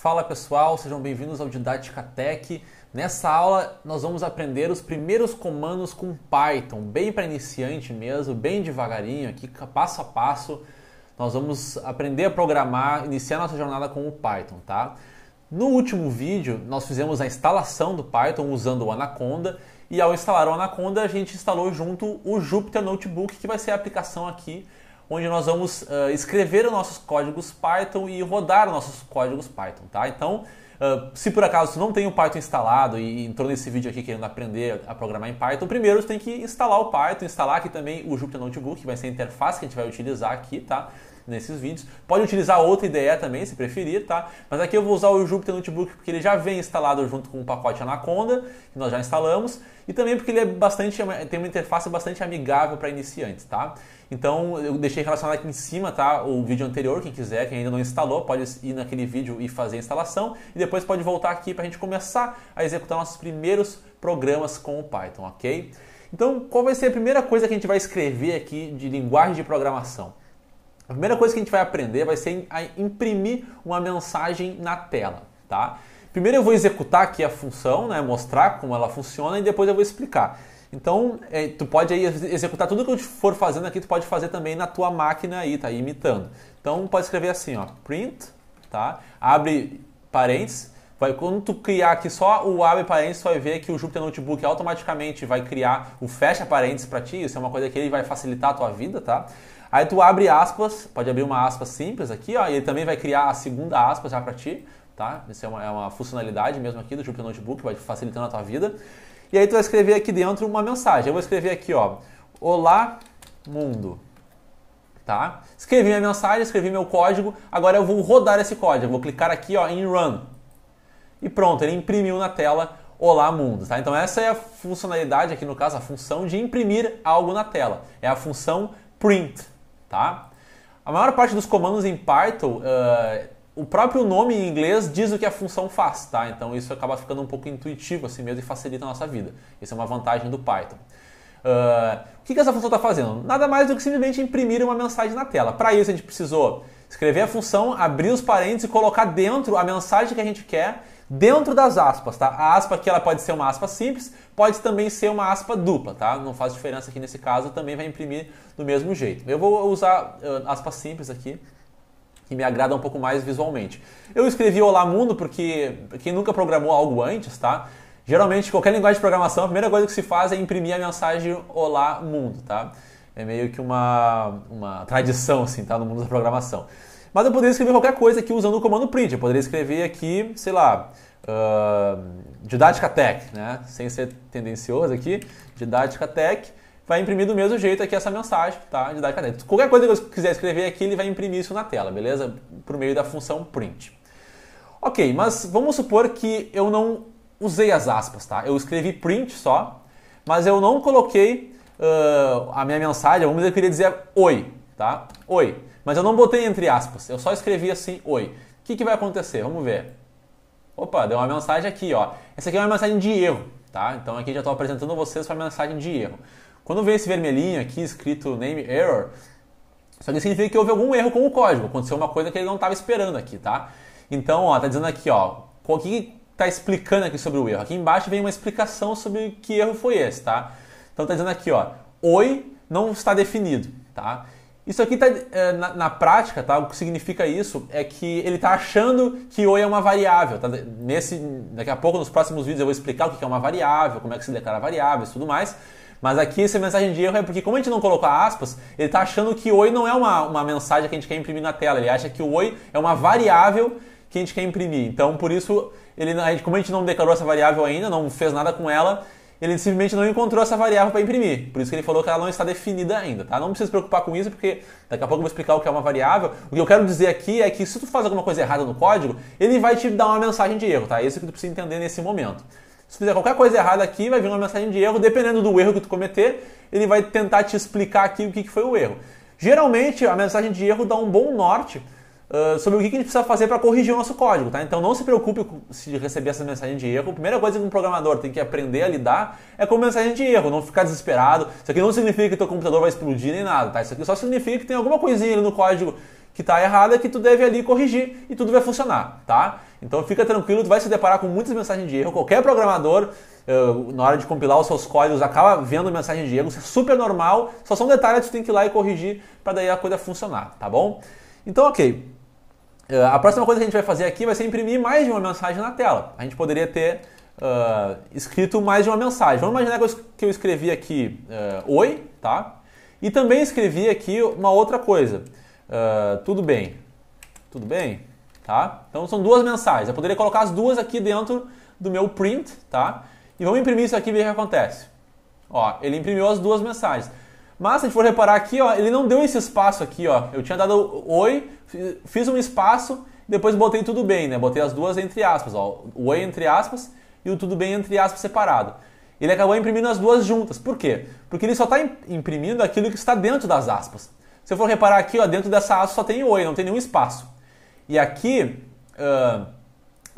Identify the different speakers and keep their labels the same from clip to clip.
Speaker 1: Fala pessoal, sejam bem-vindos ao Didática Tech. Nessa aula nós vamos aprender os primeiros comandos com Python, bem para iniciante mesmo, bem devagarinho aqui, passo a passo. Nós vamos aprender a programar, iniciar nossa jornada com o Python, tá? No último vídeo nós fizemos a instalação do Python usando o Anaconda e ao instalar o Anaconda a gente instalou junto o Jupyter Notebook, que vai ser a aplicação aqui onde nós vamos uh, escrever os nossos códigos Python e rodar os nossos códigos Python, tá? Então, uh, se por acaso você não tem o Python instalado e entrou nesse vídeo aqui querendo aprender a programar em Python, primeiro você tem que instalar o Python, instalar aqui também o Jupyter Notebook, que vai ser a interface que a gente vai utilizar aqui, tá? nesses vídeos. Pode utilizar outra IDE também, se preferir, tá? Mas aqui eu vou usar o Jupyter Notebook porque ele já vem instalado junto com o pacote Anaconda, que nós já instalamos, e também porque ele é bastante é tem uma interface bastante amigável para iniciantes, tá? Então, eu deixei relacionado aqui em cima, tá? O vídeo anterior, quem quiser, quem ainda não instalou, pode ir naquele vídeo e fazer a instalação e depois pode voltar aqui para a gente começar a executar nossos primeiros programas com o Python, ok? Então, qual vai ser a primeira coisa que a gente vai escrever aqui de linguagem de programação? A primeira coisa que a gente vai aprender vai ser a imprimir uma mensagem na tela, tá? Primeiro eu vou executar aqui a função, né, mostrar como ela funciona e depois eu vou explicar. Então, é, tu pode aí executar tudo que eu for fazendo aqui, tu pode fazer também na tua máquina aí, tá? Imitando. Então, pode escrever assim, ó, print, tá? Abre parênteses. Vai, quando tu criar aqui só o abre parênteses, tu vai ver que o Jupyter Notebook automaticamente vai criar o fecha parênteses para ti. Isso é uma coisa que ele vai facilitar a tua vida, tá? Aí tu abre aspas, pode abrir uma aspa simples aqui, ó, e ele também vai criar a segunda aspa já para ti, tá? Isso é uma, é uma, funcionalidade mesmo aqui do Jupyter Notebook, vai facilitando a tua vida. E aí tu vai escrever aqui dentro uma mensagem. Eu vou escrever aqui, ó, olá mundo, tá? Escrevi minha mensagem, escrevi meu código, agora eu vou rodar esse código, eu vou clicar aqui, ó, em run. E pronto, ele imprimiu na tela Olá Mundo, tá? Então essa é a funcionalidade aqui no caso, a função de imprimir algo na tela. É a função print, tá? A maior parte dos comandos em Python, uh, o próprio nome em inglês diz o que a função faz, tá? Então isso acaba ficando um pouco intuitivo assim mesmo e facilita a nossa vida. Isso é uma vantagem do Python. Uh, o que, que essa função está fazendo? Nada mais do que simplesmente imprimir uma mensagem na tela. Para isso a gente precisou escrever a função, abrir os parênteses e colocar dentro a mensagem que a gente quer dentro das aspas, tá? A aspa aqui ela pode ser uma aspa simples, pode também ser uma aspa dupla, tá? Não faz diferença aqui nesse caso, também vai imprimir do mesmo jeito. Eu vou usar uh, eh, aspa simples aqui, que me agrada um pouco mais visualmente. Eu escrevi Olá Mundo porque quem nunca programou algo antes, tá? Geralmente, qualquer linguagem de programação, a primeira coisa que se faz é imprimir a mensagem Olá Mundo, tá? É meio que uma, uma tradição, assim, tá? No mundo da programação. Mas eu poderia escrever qualquer coisa aqui usando o comando print. Eu poderia escrever aqui, sei lá, uh, didática tech, né? Sem ser tendencioso aqui, didática tech. Vai imprimir do mesmo jeito aqui essa mensagem, tá? Didática tech. Qualquer coisa que eu quiser escrever aqui, ele vai imprimir isso na tela, beleza? Por meio da função print. Ok, mas vamos supor que eu não usei as aspas, tá? Eu escrevi print só, mas eu não coloquei uh, a minha mensagem, vamos dizer, eu queria dizer oi, tá? Oi. Mas eu não botei entre aspas, eu só escrevi assim, oi. O que, que vai acontecer? Vamos ver. Opa, deu uma mensagem aqui, ó. Essa aqui é uma mensagem de erro, tá? Então aqui já estou apresentando vocês uma mensagem de erro. Quando vem esse vermelhinho aqui escrito name error, isso aqui significa que houve algum erro com o código, aconteceu uma coisa que ele não estava esperando aqui, tá? Então, ó, tá dizendo aqui, ó, o que está explicando aqui sobre o erro? Aqui embaixo vem uma explicação sobre que erro foi esse, tá? Então tá dizendo aqui, ó, oi não está definido, tá? Isso aqui tá é, na, na, prática, tá? O que significa isso é que ele tá achando que oi é uma variável, tá? Nesse, daqui a pouco, nos próximos vídeos, eu vou explicar o que é uma variável, como é que se declara variáveis e tudo mais. Mas aqui essa mensagem de erro é porque, como a gente não colocou aspas, ele está achando que oi não é uma, uma mensagem que a gente quer imprimir na tela. Ele acha que o oi é uma variável que a gente quer imprimir. Então, por isso, ele, como a gente não declarou essa variável ainda, não fez nada com ela, ele simplesmente não encontrou essa variável para imprimir. Por isso que ele falou que ela não está definida ainda, tá? Não precisa se preocupar com isso, porque daqui a pouco eu vou explicar o que é uma variável. O que eu quero dizer aqui é que se tu faz alguma coisa errada no código, ele vai te dar uma mensagem de erro, tá? É isso que tu precisa entender nesse momento. Se fizer qualquer coisa errada aqui, vai vir uma mensagem de erro. Dependendo do erro que tu cometer, ele vai tentar te explicar aqui o que foi o erro. Geralmente, a mensagem de erro dá um bom norte ah, sobre o que a gente precisa fazer para corrigir o nosso código, tá? Então não se preocupe se receber essa mensagem de erro. A primeira coisa que um programador tem que aprender a lidar é com mensagem de erro, não ficar desesperado. Isso aqui não significa que teu computador vai explodir nem nada, tá? Isso aqui só significa que tem alguma coisinha ali no código que está errada que tu deve ali corrigir e tudo vai funcionar, tá? Então fica tranquilo, tu vai se deparar com muitas mensagens de erro. Qualquer programador, ah, na hora de compilar os seus códigos, acaba vendo mensagem de erro, isso é super normal, só são detalhes que tu tem que ir lá e corrigir para daí a coisa funcionar, tá bom? Então, ok. Eh, a próxima coisa que a gente vai fazer aqui vai ser imprimir mais de uma mensagem na tela. A gente poderia ter uh, escrito mais de uma mensagem. Vamos imaginar que eu escrevi aqui uh, oi, tá? E também escrevi aqui uma outra coisa. Uh, tudo bem. Tudo bem? Tá? Então são duas mensagens. Eu poderia colocar as duas aqui dentro do meu print, tá? E vamos imprimir isso aqui e ver o que acontece. Ó, ele imprimiu as duas mensagens. Mas se a gente for reparar aqui, ó, ele não deu esse espaço aqui, ó. Eu tinha dado oi, fiz um espaço, depois botei tudo bem, né? Botei as duas entre aspas, ó. O oi entre aspas e o tudo bem entre aspas separado. Ele acabou imprimindo as duas juntas. Por quê? Porque ele só está imprimindo aquilo que está dentro das aspas. Se eu for reparar aqui, ó, dentro dessa aspa só tem oi, não tem nenhum espaço. E aqui... Uh,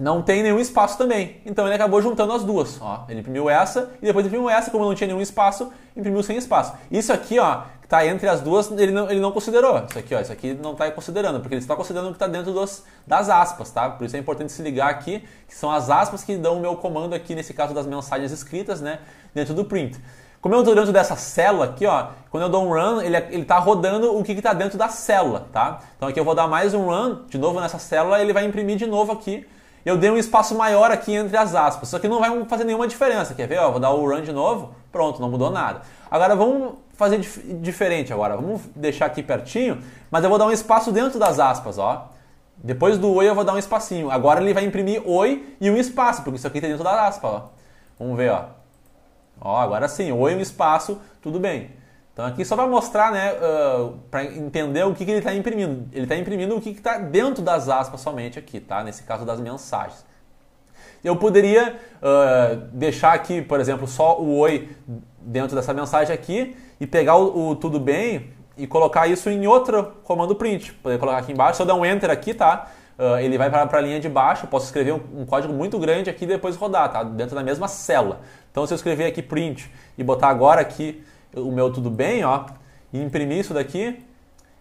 Speaker 1: não tem nenhum espaço também. Então ele acabou juntando as duas. Ó, ele imprimiu essa e depois imprimiu essa, como não tinha nenhum espaço, imprimiu sem espaço. Isso aqui, ó, que tá entre as duas, ele não, ele não considerou. Isso aqui, ó, isso aqui não está considerando, porque ele está considerando o que está dentro dos, das aspas, tá? Por isso é importante se ligar aqui, que são as aspas que dão o meu comando aqui, nesse caso das mensagens escritas, né? Dentro do print. Como eu estou dentro dessa célula aqui, ó, quando eu dou um run, ele é, está rodando o que está dentro da célula, tá? Então aqui eu vou dar mais um run, de novo nessa célula, ele vai imprimir de novo aqui eu dei um espaço maior aqui entre as aspas. Só que não vai fazer nenhuma diferença. Quer ver? Ó, vou dar o run de novo. Pronto, não mudou nada. Agora vamos fazer dif diferente agora. Vamos deixar aqui pertinho, mas eu vou dar um espaço dentro das aspas, ó. Depois do oi eu vou dar um espacinho. Agora ele vai imprimir oi e um espaço, porque isso aqui tem dentro da aspa, ó. Vamos ver, ó. Ó, agora sim, oi, e um espaço, tudo bem. Então aqui só vai mostrar, né, uh, para entender o que, que ele está imprimindo. Ele está imprimindo o que está dentro das aspas somente aqui, tá? Nesse caso das mensagens. Eu poderia uh, deixar aqui, por exemplo, só o oi dentro dessa mensagem aqui e pegar o, o, tudo bem e colocar isso em outro comando print. Poderia colocar aqui embaixo, se eu der um enter aqui, tá? Uh, ele vai para a linha de baixo, posso escrever um, um, código muito grande aqui e depois rodar, tá? Dentro da mesma célula. Então se eu escrever aqui print e botar agora aqui o meu tudo bem, ó, e imprimir isso daqui,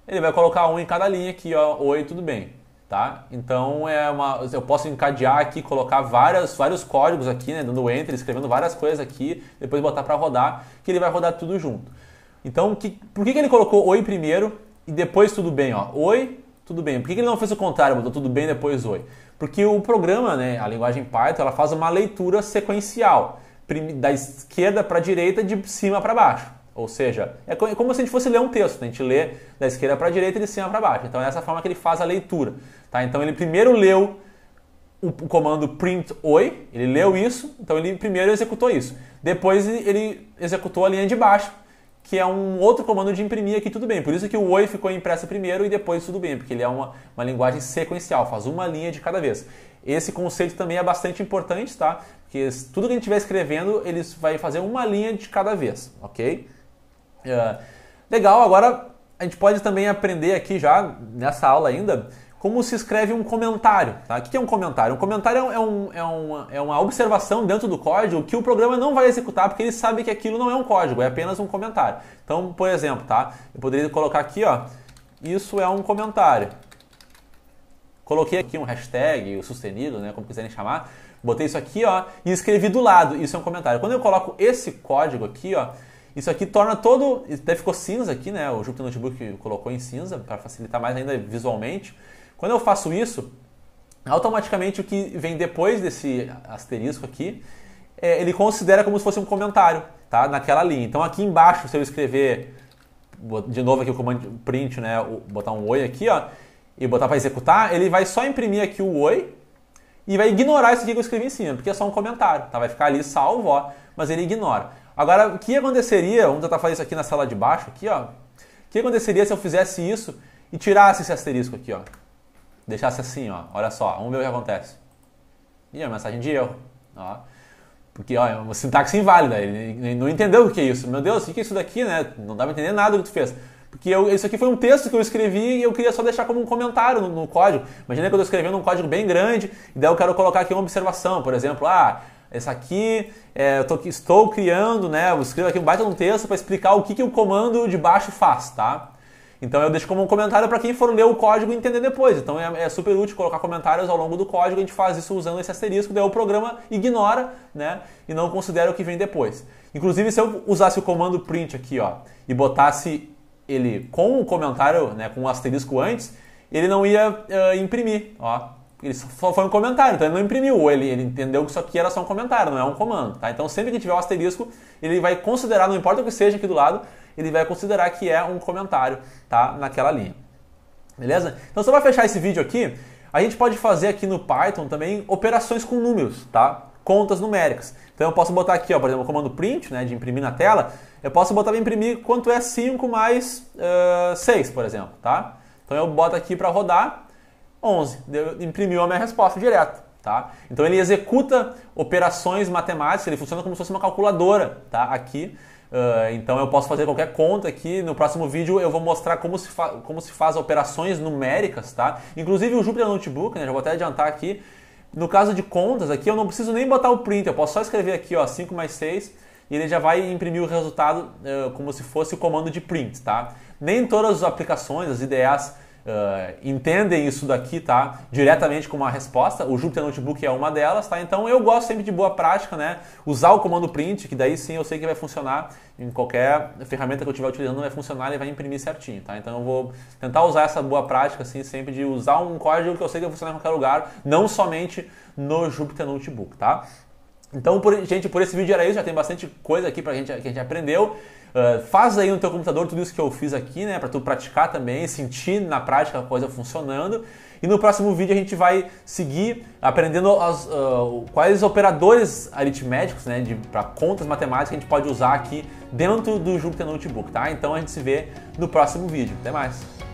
Speaker 1: ele vai colocar um em cada linha aqui, ó, oi, tudo bem, tá? Então é uma, eu posso encadear aqui, colocar várias, vários códigos aqui, né, dando enter, escrevendo várias coisas aqui, depois botar para rodar, que ele vai rodar tudo junto. Então, que, por que, que ele colocou oi primeiro e depois tudo bem, ó? Oi, tudo bem. Por que, que ele não fez o contrário, botou tudo bem depois oi? Porque o programa, né, a linguagem Python, ela faz uma leitura sequencial, da esquerda para a direita, de cima para baixo. Ou seja, é, é como se a gente fosse ler um texto, né? a gente lê da esquerda para a direita e de cima para baixo. Então é essa forma que ele faz a leitura. Tá? Então ele primeiro leu o comando print oi, ele leu isso, então ele primeiro executou isso. Depois ele executou a linha de baixo, que é um outro comando de imprimir aqui, tudo bem. Por isso que o oi ficou impresso primeiro e depois tudo bem, porque ele é uma, uma linguagem sequencial, faz uma linha de cada vez. Esse conceito também é bastante importante, tá? Porque tudo que a gente estiver escrevendo, ele vai fazer uma linha de cada vez, ok? É, legal, agora a gente pode também aprender aqui já, nessa aula ainda, como se escreve um comentário. Tá? O que é um comentário? Um comentário é, um, é, uma, é, é uma observação dentro do código que o programa não vai executar porque ele sabe que aquilo não é um código, é apenas um comentário. Então, por exemplo, tá? eu poderia colocar aqui, ó, isso é um comentário. Coloquei aqui um hashtag, o sustenido, né, como quiserem chamar. Botei isso aqui ó, e escrevi do lado, isso é um comentário. Quando eu coloco esse código aqui, ó, isso aqui torna todo. Até ficou cinza aqui, né? O Jupyter Notebook colocou em cinza para facilitar mais ainda visualmente. Quando eu faço isso, automaticamente o que vem depois desse asterisco aqui, é, ele considera como se fosse um comentário, tá? Naquela linha. Então aqui embaixo, se eu escrever de novo aqui o comando print, né? Botar um oi aqui, ó, e botar para executar, ele vai só imprimir aqui o oi e vai ignorar isso aqui que eu escrevi em cima, porque é só um comentário, tá? Vai ficar ali salvo, ó, mas ele ignora. Agora, o que aconteceria? Vamos tentar fazer isso aqui na sala de baixo, aqui, ó. O que aconteceria se eu fizesse isso e tirasse esse asterisco aqui, ó? Deixasse assim, ó. Olha só, vamos ver o que acontece. Ih, é mensagem de erro. Ó. Porque, ó, é uma sintaxe inválida. Ele não entendeu o que é isso. Meu Deus, o que é isso daqui, né? Não dá pra entender nada do que tu fez. Porque eu, isso aqui foi um texto que eu escrevi e eu queria só deixar como um comentário no, no código. Imagina que eu estou escrevendo um código bem grande e daí eu quero colocar aqui uma observação, por exemplo, ah, essa aqui, é, eu tô, estou criando, né? Eu escrevo aqui um baita um texto para explicar o que, que o comando de baixo faz, tá? Então eu deixo como um comentário para quem for ler o código e entender depois. Então é, é, super útil colocar comentários ao longo do código, a gente faz isso usando esse asterisco, daí o programa ignora, né? E não considera o que vem depois. Inclusive, se eu usasse o comando print aqui, ó, e botasse ele com o comentário, né, com o asterisco antes, ele não ia uh, imprimir, ó. Ele só foi um comentário, então ele não imprimiu. Ele, ele entendeu que isso aqui era só um comentário, não é um comando. Tá? Então sempre que tiver um asterisco, ele vai considerar, não importa o que seja aqui do lado, ele vai considerar que é um comentário tá? naquela linha. Beleza? Então só para fechar esse vídeo aqui, a gente pode fazer aqui no Python também operações com números, tá? Contas numéricas. Então eu posso botar aqui, ó, por exemplo, o comando print, né, de imprimir na tela, eu posso botar para imprimir quanto é 5 mais uh, eh, 6, por exemplo, tá? Então eu boto aqui para rodar, 11. Deu, imprimiu a minha resposta direto. Tá? Então ele executa operações matemáticas, ele funciona como se fosse uma calculadora tá? aqui. Uh, então eu posso fazer qualquer conta aqui. No próximo vídeo eu vou mostrar como se, como se faz operações numéricas, tá? Inclusive o Jupyter Notebook, né? Já vou até adiantar aqui. No caso de contas aqui, eu não preciso nem botar o print, eu posso só escrever aqui, ó, 5 mais 6, e ele já vai imprimir o resultado uh, como se fosse o comando de print, tá? Nem todas as aplicações, as ideias. Uh, entendem isso daqui, tá? Diretamente com uma resposta. O Jupyter Notebook é uma delas, tá? Então eu gosto sempre de boa prática, né? Usar o comando print, que daí sim eu sei que vai funcionar em qualquer ferramenta que eu estiver utilizando, vai funcionar e vai imprimir certinho, tá? Então eu vou tentar usar essa boa prática, assim, sempre de usar um código que eu sei que vai funcionar em qualquer lugar, não somente no Jupyter Notebook, tá? Então, por, gente, por esse vídeo era isso. Já tem bastante coisa aqui pra gente, que a gente aprendeu. Ah, faz aí no teu computador tudo isso que eu fiz aqui, né? Para tu praticar também, sentir na prática a coisa funcionando. E no próximo vídeo a gente vai seguir aprendendo as, uh, quais operadores aritméticos, né? Para contas matemáticas a gente pode usar aqui dentro do Jupyter Notebook, tá? Então a gente se vê no próximo vídeo. Até mais!